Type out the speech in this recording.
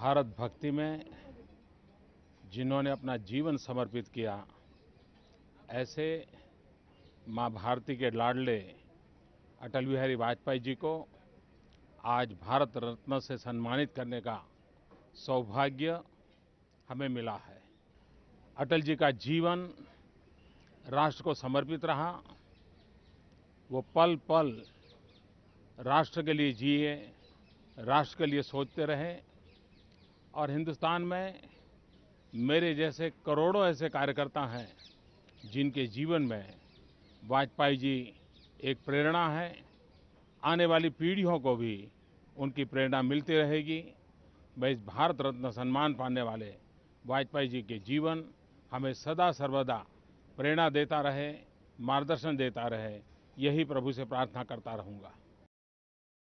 भारत भक्ति में जिन्होंने अपना जीवन समर्पित किया ऐसे मां भारती के लाडले अटल बिहारी वाजपेयी जी को आज भारत रत्न से सम्मानित करने का सौभाग्य हमें मिला है अटल जी का जीवन राष्ट्र को समर्पित रहा वो पल पल राष्ट्र के लिए जिए राष्ट्र के लिए सोचते रहे और हिंदुस्तान में मेरे जैसे करोड़ों ऐसे कार्यकर्ता हैं जिनके जीवन में वाजपेयी जी एक प्रेरणा है आने वाली पीढ़ियों को भी उनकी प्रेरणा मिलती रहेगी मैं इस भारत रत्न सम्मान पाने वाले वाजपेयी जी के जीवन हमें सदा सर्वदा प्रेरणा देता रहे मार्गदर्शन देता रहे यही प्रभु से प्रार्थना करता रहूँगा